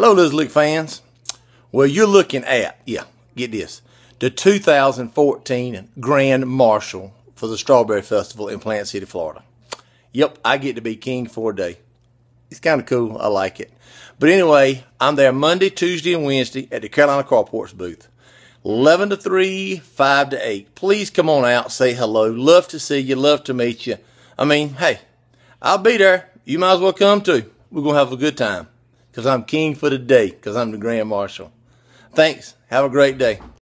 Hello, Liz Luke fans. Well, you're looking at, yeah, get this, the 2014 Grand Marshal for the Strawberry Festival in Plant City, Florida. Yep, I get to be king for a day. It's kind of cool. I like it. But anyway, I'm there Monday, Tuesday, and Wednesday at the Carolina Carports booth. 11 to 3, 5 to 8. Please come on out, say hello. Love to see you, love to meet you. I mean, hey, I'll be there. You might as well come too. We're going to have a good time because I'm king for the day because I'm the grand marshal. Thanks. Have a great day.